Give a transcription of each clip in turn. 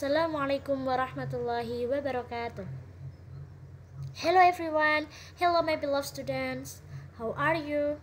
Assalamualaikum warahmatullahi wabarakatuh. Hello everyone. Hello my beloved students. How are you?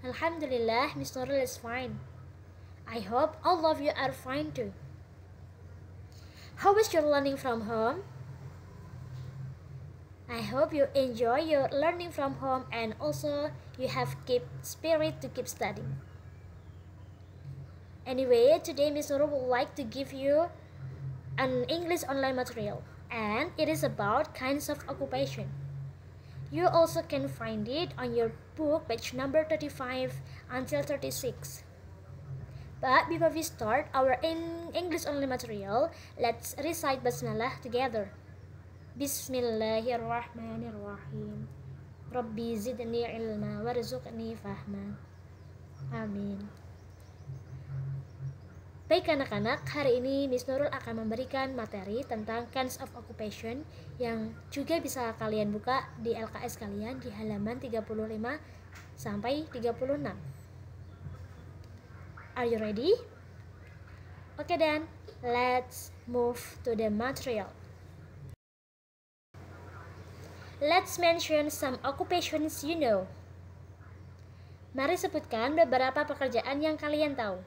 Alhamdulillah, Miss Nurul is fine. I hope all of you are fine too. How is your learning from home? I hope you enjoy your learning from home and also you have keep spirit to keep studying. Anyway, today Miss Nurul would like to give you an English online material and it is about kinds of occupation. You also can find it on your book page number 35 until 36. But before we start our in English only material, let's recite Basmalah together. Bismillahirrahmanirrahim. Rabbi zidni ilma warzuqni fahma. Amin. Baik anak-anak, hari ini Miss Nurul akan memberikan materi tentang kinds of occupation yang juga bisa kalian buka di LKS kalian di halaman 35 sampai 36. Are you ready? Oke okay, dan, let's move to the material. Let's mention some occupations you know. Mari sebutkan beberapa pekerjaan yang kalian tahu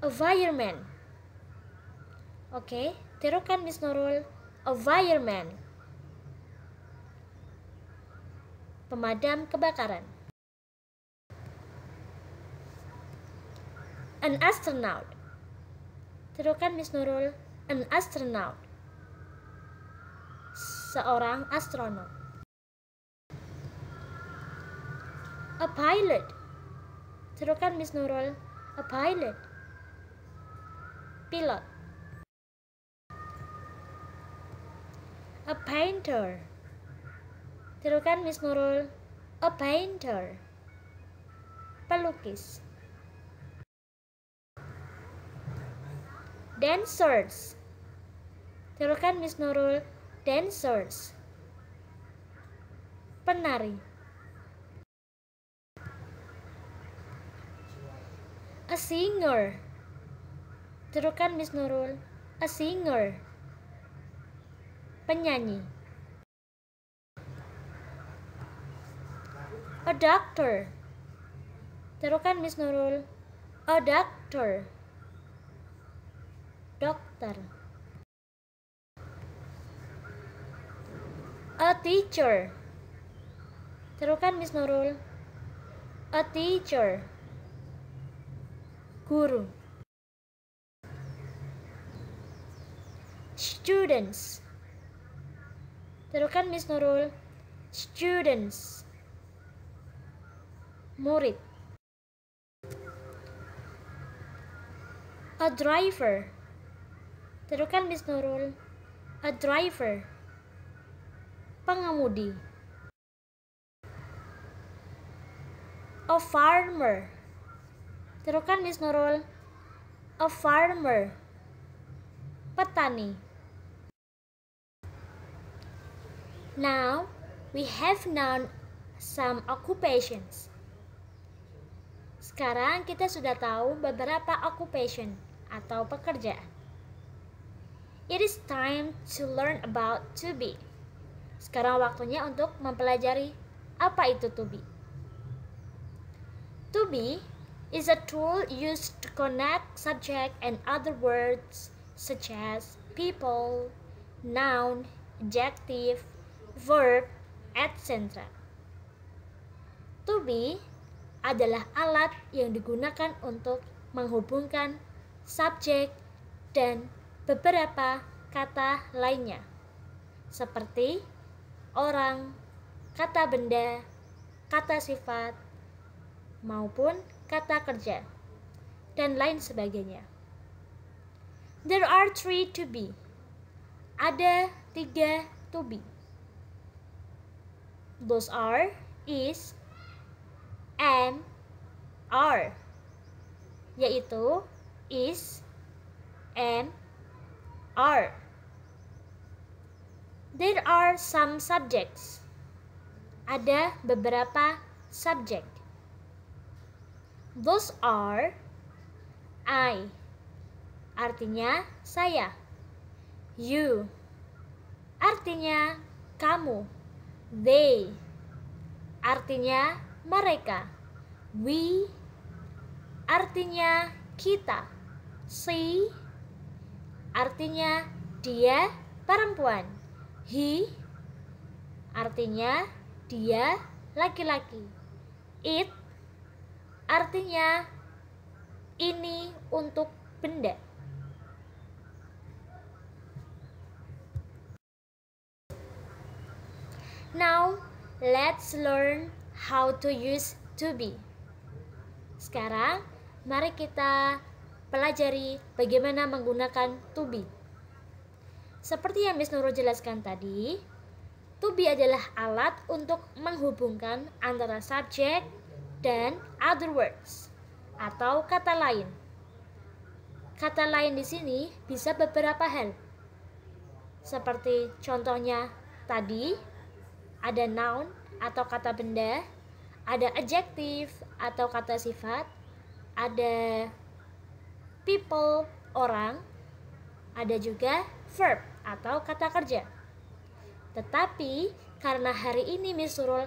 environment. Oke, okay, tirukan Miss Nurul environment. Pemadam kebakaran. An astronaut. Tirukan Miss Nurul an astronaut. Seorang astronot. A pilot. terukan Miss Nurul a pilot pilot a painter terukan Miss Nurul a painter pelukis dancers terukan Miss Nurul dancers penari a singer Terukan Miss Nurul? A singer. Penyanyi. A doctor. Terukan Miss Nurul? A doctor. Dokter. A teacher. Terukan Miss Nurul? A teacher. Guru. students. Terukan Miss Nurul. Students. Murid. A driver. Terukan Miss Nurul. A driver. Pengemudi. A farmer. Terukan Miss Nurul. A farmer. Petani. Now we have known some occupations. Sekarang kita sudah tahu beberapa occupation atau pekerjaan. It is time to learn about to be. Sekarang waktunya untuk mempelajari apa itu to be. To be is a tool used to connect subject and other words such as people, noun, adjective, verb, etc. To be adalah alat yang digunakan untuk menghubungkan subjek dan beberapa kata lainnya seperti orang, kata benda, kata sifat, maupun kata kerja, dan lain sebagainya. There are three to be. Ada tiga to be. Those are, is, and, are. Yaitu is, and, are. There are some subjects. Ada beberapa subjek. Those are I. Artinya saya. You. Artinya kamu. They artinya mereka. We artinya kita. She artinya dia perempuan. He artinya dia laki-laki. It artinya ini untuk benda. Now, let's learn how to use to be. Sekarang, mari kita pelajari bagaimana menggunakan to be. Seperti yang Miss Nurul jelaskan tadi, to be adalah alat untuk menghubungkan antara subject dan other words atau kata lain. Kata lain di sini bisa beberapa hal. Seperti contohnya tadi, ada noun atau kata benda, ada adjective atau kata sifat, ada people orang, ada juga verb atau kata kerja. Tetapi karena hari ini Miss Surul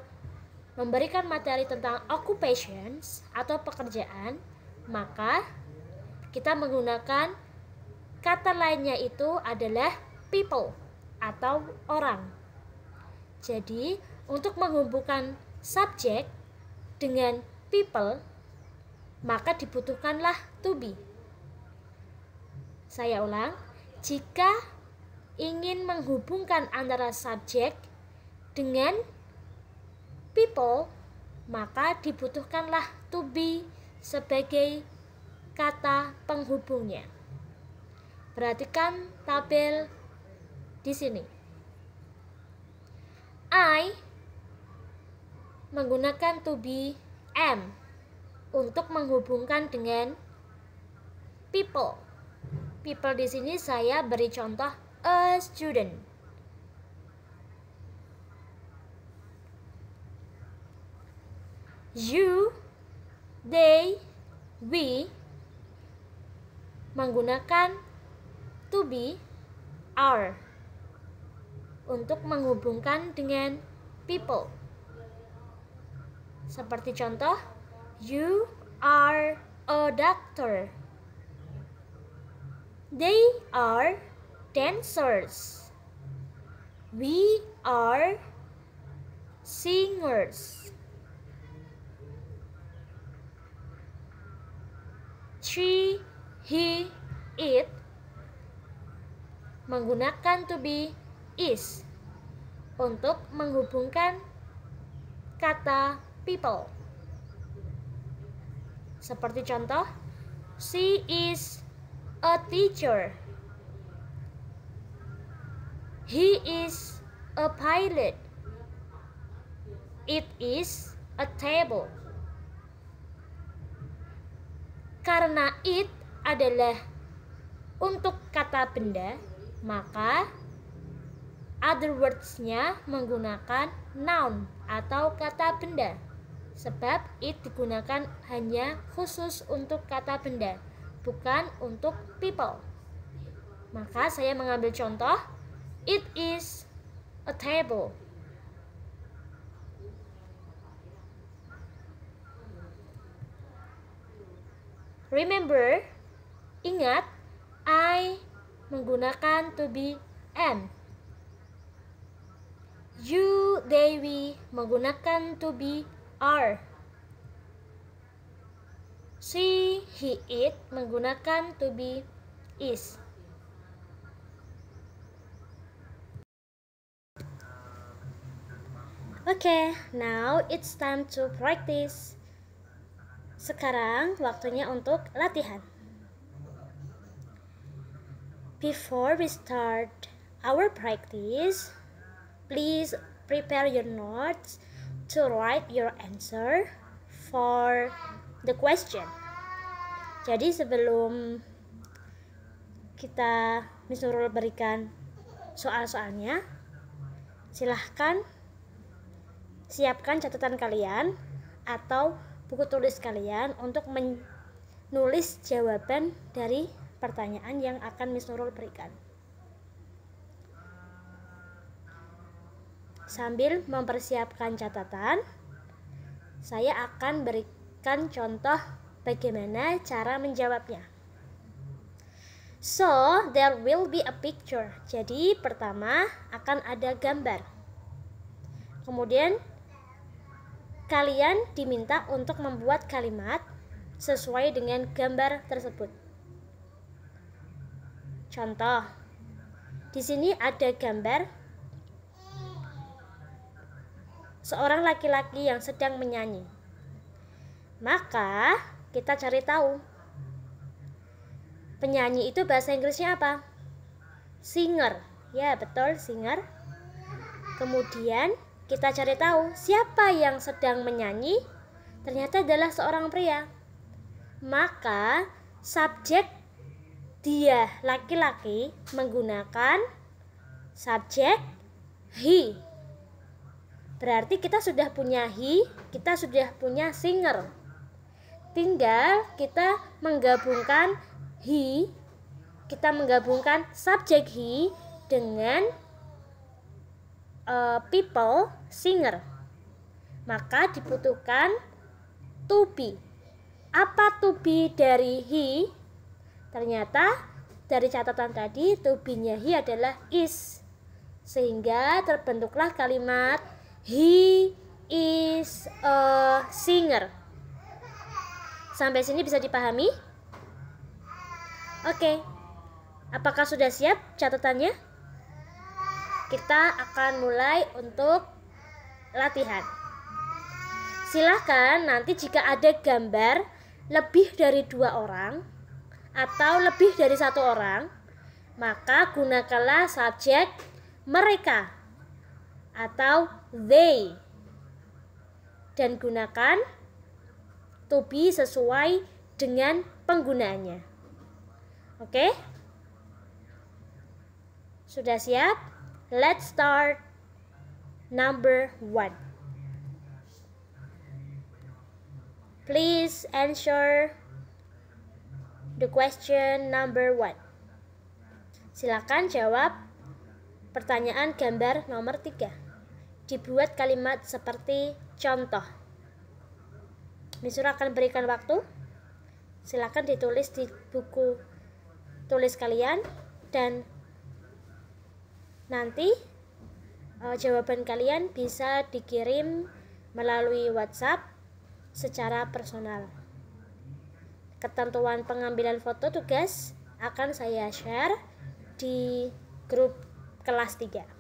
memberikan materi tentang occupations atau pekerjaan, maka kita menggunakan kata lainnya itu adalah people atau orang. Jadi, untuk menghubungkan subjek dengan people, maka dibutuhkanlah to be. Saya ulang, jika ingin menghubungkan antara subjek dengan people, maka dibutuhkanlah to be sebagai kata penghubungnya. Perhatikan tabel di sini. I menggunakan to be am untuk menghubungkan dengan people. People di sini saya beri contoh a student. You, they, we menggunakan to be, are untuk menghubungkan dengan people. Seperti contoh, you are a doctor. They are dancers. We are singers. She, he, it menggunakan to be is untuk menghubungkan kata people. Seperti contoh, she is a teacher. He is a pilot. It is a table. Karena it adalah untuk kata benda, maka other words-nya menggunakan noun atau kata benda sebab it digunakan hanya khusus untuk kata benda bukan untuk people maka saya mengambil contoh it is a table remember ingat I menggunakan to be am You, they, we menggunakan to be, are. She, he, it menggunakan to be, is. Okay, now it's time to practice. Sekarang waktunya untuk latihan. Before we start our practice, Please prepare your notes to write your answer for the question. Jadi sebelum kita misurul berikan soal-soalnya, silahkan siapkan catatan kalian atau buku tulis kalian untuk menulis jawaban dari pertanyaan yang akan Miss Nurul berikan. Sambil mempersiapkan catatan, saya akan berikan contoh bagaimana cara menjawabnya. So, there will be a picture. Jadi, pertama akan ada gambar. Kemudian, kalian diminta untuk membuat kalimat sesuai dengan gambar tersebut. Contoh: di sini ada gambar seorang laki-laki yang sedang menyanyi. Maka kita cari tahu penyanyi itu bahasa Inggrisnya apa? Singer. Ya, betul, singer. Kemudian kita cari tahu siapa yang sedang menyanyi. Ternyata adalah seorang pria. Maka subjek dia laki-laki menggunakan subjek he Berarti kita sudah punya he, kita sudah punya singer. Tinggal kita menggabungkan he, kita menggabungkan subjek he dengan uh, people singer. Maka dibutuhkan to be. Apa to be dari he? Ternyata dari catatan tadi to be-nya he adalah is. Sehingga terbentuklah kalimat He is a singer. Sampai sini bisa dipahami? Oke. Okay. Apakah sudah siap catatannya? Kita akan mulai untuk latihan. Silahkan nanti jika ada gambar lebih dari dua orang atau lebih dari satu orang, maka gunakanlah subjek mereka atau they dan gunakan to be sesuai dengan penggunaannya. Oke? Okay? Sudah siap? Let's start number one. Please answer the question number one. Silakan jawab pertanyaan gambar nomor tiga dibuat kalimat seperti contoh. Misur akan berikan waktu. Silakan ditulis di buku tulis kalian dan nanti uh, jawaban kalian bisa dikirim melalui WhatsApp secara personal. Ketentuan pengambilan foto tugas akan saya share di grup kelas 3.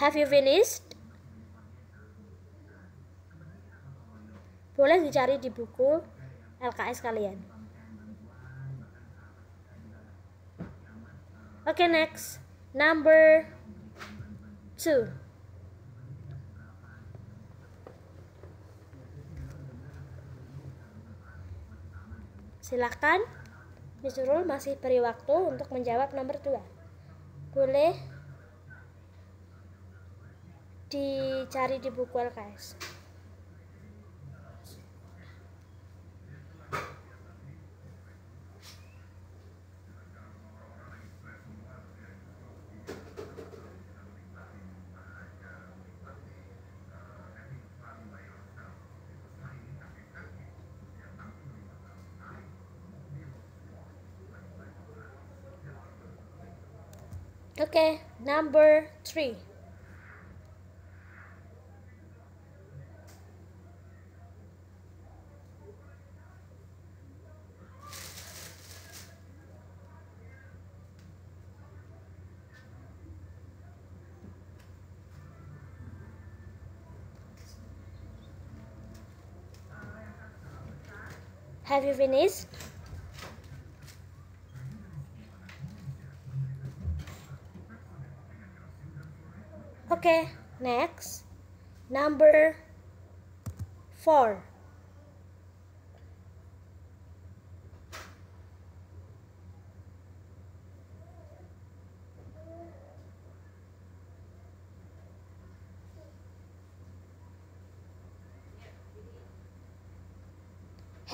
Have you finished? Boleh dicari di buku LKS kalian. Oke, okay, next. Number 2. Silakan Miss masih beri waktu untuk menjawab nomor dua. Boleh dicari di buku lks. Okay, number three. Have you finished? Okay, next. Number 4.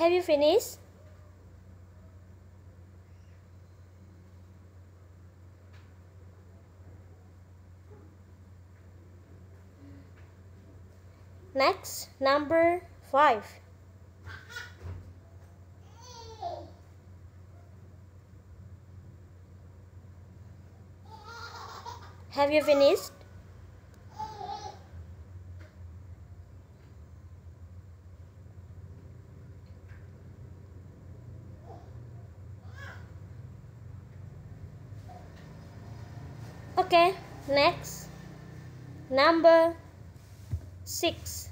Have you finished? Next, number 5. Have you finished? Number 6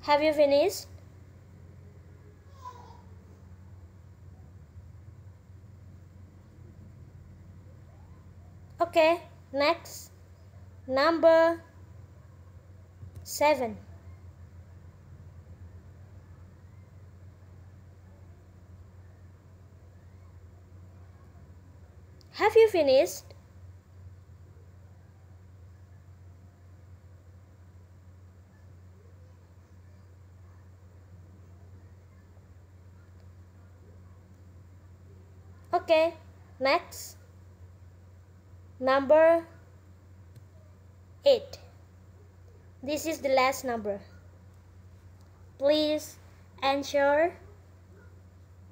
Have you finished? Okay, next number 7 Have you finished? Okay, next. Number 8. This is the last number. Please ensure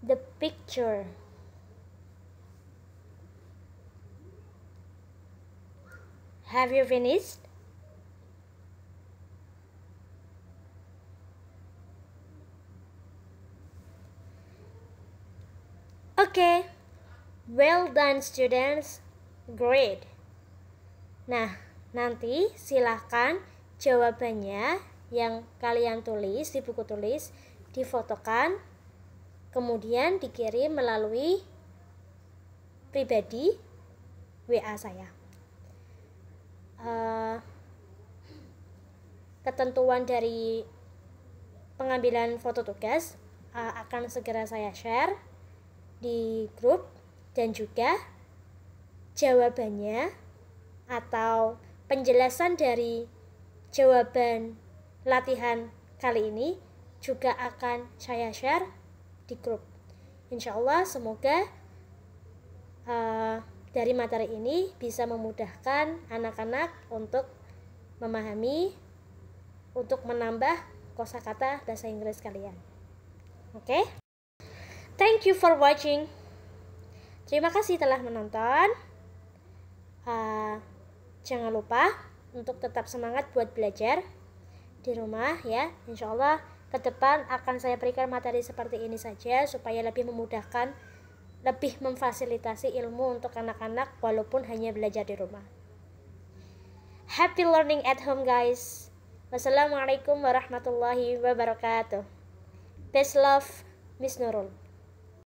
the picture. Have you finished? Okay, well done students, great. Nah, Nanti silahkan jawabannya yang kalian tulis di buku tulis difotokan kemudian dikirim melalui pribadi WA saya. Eh, ketentuan dari pengambilan foto tugas eh, akan segera saya share di grup dan juga jawabannya atau Penjelasan dari jawaban latihan kali ini juga akan saya share di grup. Insya Allah semoga uh, dari materi ini bisa memudahkan anak-anak untuk memahami, untuk menambah kosakata bahasa Inggris kalian. Oke? Okay? Thank you for watching. Terima kasih telah menonton. Uh, Jangan lupa untuk tetap semangat buat belajar di rumah ya. Insya Allah ke depan akan saya berikan materi seperti ini saja supaya lebih memudahkan, lebih memfasilitasi ilmu untuk anak-anak walaupun hanya belajar di rumah. Happy learning at home guys. Wassalamualaikum warahmatullahi wabarakatuh. Best love, Miss Nurul.